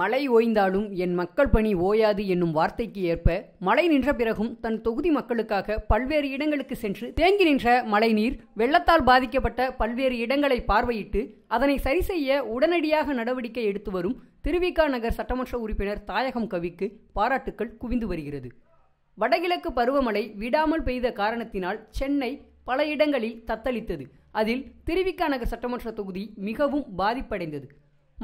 மழை ஓய்ந்தாலும் என் மக்கள் பணி ஓயாது என்னும் வார்த்தைக்கு ஏற்ப மழை நின்ற பிறகும் தன் தொகுதி மக்களுக்காக பல்வேறு இடங்களுக்கு சென்று தேங்கி நின்ற மழைநீர் வெள்ளத்தால் பாதிக்கப்பட்ட பல்வேறு இடங்களை பார்வையிட்டு அதனை சரி செய்ய உடனடியாக நடவடிக்கை எடுத்து வரும் திருவிகா நகர் சட்டமன்ற உறுப்பினர் தாயகம் கவிக்கு பாராட்டுக்கள் குவிந்து வருகிறது வடகிழக்கு பருவமழை விடாமல் பெய்த காரணத்தினால் சென்னை பல இடங்களில் தத்தளித்தது அதில் திருவிக்கா நகர் சட்டமன்ற தொகுதி மிகவும் பாதிப்படைந்தது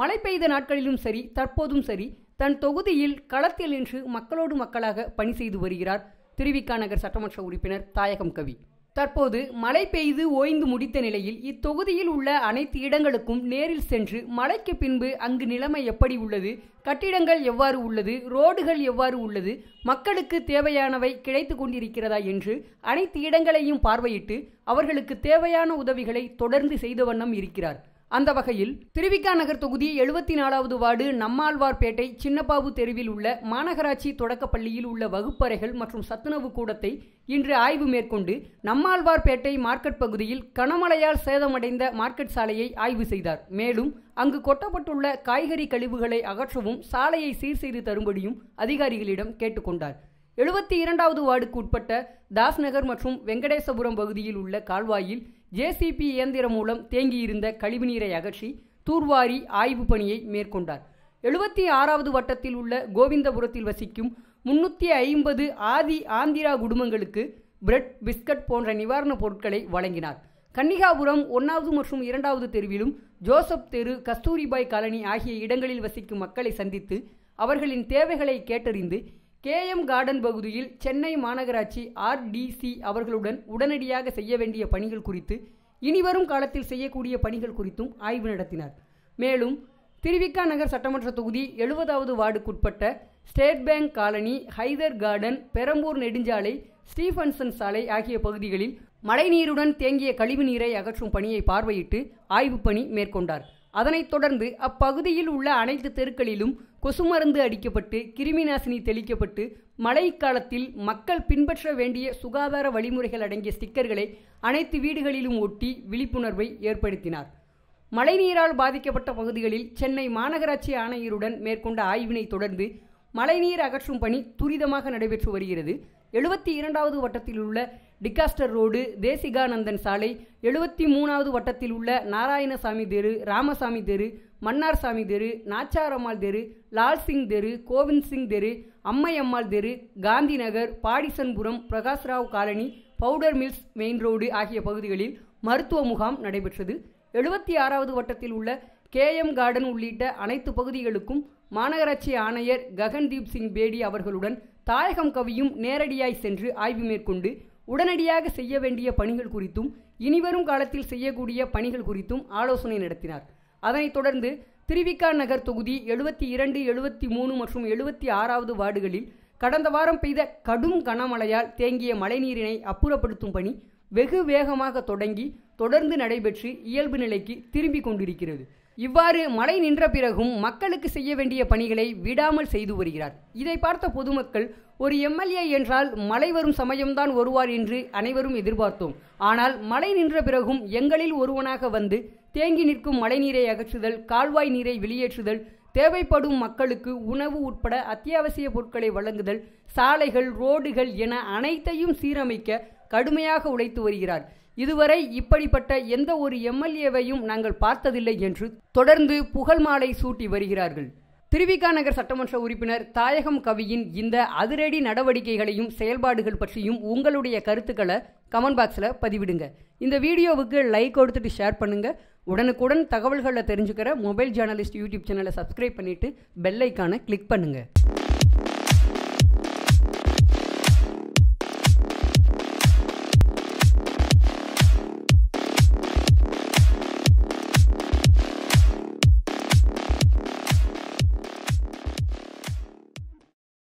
மழை பெய்த நாட்களிலும் சரி தற்போதும் சரி தன் தொகுதியில் களத்தில் நின்று மக்களோடு மக்களாக பணி செய்து வருகிறார் திருவிக்கா நகர் சட்டமன்ற உறுப்பினர் தாயகம் கவி தற்போது மழை பெய்து ஓய்ந்து முடித்த நிலையில் இத்தொகுதியில் உள்ள அனைத்து இடங்களுக்கும் நேரில் சென்று மழைக்கு பின்பு அங்கு நிலைமை எப்படி உள்ளது கட்டிடங்கள் எவ்வாறு உள்ளது ரோடுகள் எவ்வாறு உள்ளது மக்களுக்கு தேவையானவை கிடைத்து கொண்டிருக்கிறதா என்று அனைத்து இடங்களையும் பார்வையிட்டு அவர்களுக்கு தேவையான உதவிகளை தொடர்ந்து செய்த வண்ணம் இருக்கிறார் அந்த வகையில் திருவிக்கா நகர் தொகுதி எழுபத்தி நாலாவது வார்டு நம்மாழ்வார்பேட்டை சின்னப்பாவு தெருவில் உள்ள மாநகராட்சி தொடக்கப்பள்ளியில் உள்ள வகுப்பறைகள் மற்றும் சத்துணவு கூடத்தை இன்று ஆய்வு மேற்கொண்டு நம்மாழ்வார்பேட்டை மார்க்கெட் பகுதியில் கனமழையால் சேதமடைந்த மார்க்கெட் சாலையை ஆய்வு செய்தார் மேலும் அங்கு கொட்டப்பட்டுள்ள காய்கறி கழிவுகளை அகற்றவும் சாலையை சீர் செய்து தரும்படியும் அதிகாரிகளிடம் கேட்டுக்கொண்டார் எழுபத்தி இரண்டாவது வார்டுக்கு உட்பட்ட தாஸ் நகர் மற்றும் வெங்கடேசபுரம் பகுதியில் உள்ள கால்வாயில் ஜேசிபி இயந்திரம் மூலம் தேங்கியிருந்த கழிவுநீரை அகற்றி தூர்வாரி ஆய்வு பணியை மேற்கொண்டார் எழுபத்தி ஆறாவது வட்டத்தில் உள்ள கோவிந்தபுரத்தில் வசிக்கும் முன்னூற்றி ஐம்பது ஆதி ஆந்திரா குடும்பங்களுக்கு பிரெட் பிஸ்கட் போன்ற நிவாரணப் பொருட்களை வழங்கினார் கன்னிகாபுரம் ஒன்றாவது மற்றும் இரண்டாவது தெருவிலும் ஜோசப் தெரு கஸ்தூரிபாய் காலனி ஆகிய இடங்களில் வசிக்கும் மக்களை சந்தித்து அவர்களின் தேவைகளை கேட்டறிந்து கேஎம் கார்டன் பகுதியில் சென்னை மாநகராட்சி ஆர்டிசி அவர்களுடன் உடனடியாக செய்ய வேண்டிய பணிகள் குறித்து இனிவரும் காலத்தில் செய்யக்கூடிய பணிகள் குறித்தும் ஆய்வு நடத்தினார் மேலும் திருவிக்கா நகர் சட்டமன்ற தொகுதி எழுபதாவது வார்டுக்குட்பட்ட state bank colony Hyder garden Perambur நெடுஞ்சாலை ஸ்டீஃபன்சன் சாலை ஆகிய பகுதிகளில் மழைநீருடன் தேங்கிய கழிவு நீரை அகற்றும் பணியை பார்வையிட்டு ஆய்வுப் பணி மேற்கொண்டார் அதனைத் தொடர்ந்து அப்பகுதியில் உள்ள அனைத்து தெருக்களிலும் கொசு மருந்து அடிக்கப்பட்டு கிருமி நாசினி தெளிக்கப்பட்டு மழை காலத்தில் மக்கள் பின்பற்ற வேண்டிய சுகாதார வழிமுறைகள் அடங்கிய ஸ்டிக்கர்களை அனைத்து வீடுகளிலும் ஒட்டி விழிப்புணர்வை ஏற்படுத்தினார் மழைநீரால் பாதிக்கப்பட்ட பகுதிகளில் சென்னை மாநகராட்சி ஆணையருடன் மேற்கொண்ட ஆய்வினை தொடர்ந்து மழைநீர் அகற்றும் பணி துரிதமாக நடைபெற்று வருகிறது எழுபத்தி இரண்டாவது வட்டத்தில் உள்ள டிகாஸ்டர் ரோடு தேசிகானந்தன் சாலை எழுபத்தி மூணாவது வட்டத்தில் உள்ள நாராயணசாமி தெரு ராமசாமி தெரு மன்னார் சாமி தெரு நாச்சாரம்மாள் தெரு லால் சிங் தெரு கோவிந்த் சிங் தெரு அம்மையம்மாள் தெரு Gandhi Nagar Padisanpuram Prakashrao colony powder mills main road ஆகிய பகுதிகளில் மருத்துவ முகாம் நடைபெற்றது எழுபத்தி ஆறாவது வட்டத்தில் உள்ள கேஎம் கார்டன் உள்ளிட்ட அனைத்து பகுதிகளுக்கும் மாநகராட்சி ஆணையர் ககன்தீப் சிங் பேடி அவர்களுடன் தாயகம் கவியும் நேரடியாய் சென்று ஆய்வு மேற்கொண்டு உடனடியாக செய்ய வேண்டிய பணிகள் குறித்தும் இனிவரும் காலத்தில் செய்யக்கூடிய பணிகள் குறித்தும் ஆலோசனை நடத்தினார் அதனைத் தொடர்ந்து திருவிக்கா நகர் தொகுதி எழுபத்தி இரண்டு எழுபத்தி மூணு மற்றும் எழுபத்தி ஆறாவது வார்டுகளில் கடந்த வாரம் பெய்த கடும் கனமழையால் தேங்கிய மழைநீரினை அப்புறப்படுத்தும் பணி வெகு வேகமாக தொடங்கி தொடர்ந்து நடைபெற்று இயல்பு நிலைக்கு திரும்பிக் கொண்டிருக்கிறது இவ்வாறு மழை நின்ற பிறகும் மக்களுக்கு செய்ய வேண்டிய பணிகளை விடாமல் செய்து வருகிறார் இதை பார்த்த பொதுமக்கள் ஒரு எம்எல்ஏ என்றால் மழை வரும் சமயம்தான் வருவார் என்று அனைவரும் எதிர்பார்த்தோம் ஆனால் மழை நின்ற பிறகும் எங்களில் ஒருவனாக வந்து தேங்கி நிற்கும் மழைநீரை அகற்றுதல் கால்வாய் நீரை வெளியேற்றுதல் தேவைப்படும் மக்களுக்கு உணவு உட்பட அத்தியாவசிய பொருட்களை வழங்குதல் சாலைகள் ரோடுகள் என அனைத்தையும் சீரமைக்க கடுமையாக உழைத்து வருகிறார் இதுவரை இப்படிப்பட்ட எந்த ஒரு எம்எல்ஏவையும் நாங்கள் பார்த்ததில்லை என்று தொடர்ந்து புகழ் மாலை சூட்டி வருகிறார்கள் திருவிகா நகர் சட்டமன்ற உறுப்பினர் தாயகம் கவியின் இந்த அதிரடி நடவடிக்கைகளையும் செயல்பாடுகள் பற்றியும் உங்களுடைய கருத்துக்களை கமெண்ட் பாக்ஸில் பதிவிடுங்க இந்த வீடியோவுக்கு லைக் கொடுத்துட்டு ஷேர் பண்ணுங்கள் உடனுக்குடன் தகவல்களை தெரிஞ்சுக்கிற மொபைல் ஜேர்னலிஸ்ட் யூடியூப் சேனலை சப்ஸ்கிரைப் பண்ணிவிட்டு பெல்லைக்கான கிளிக் பண்ணுங்கள்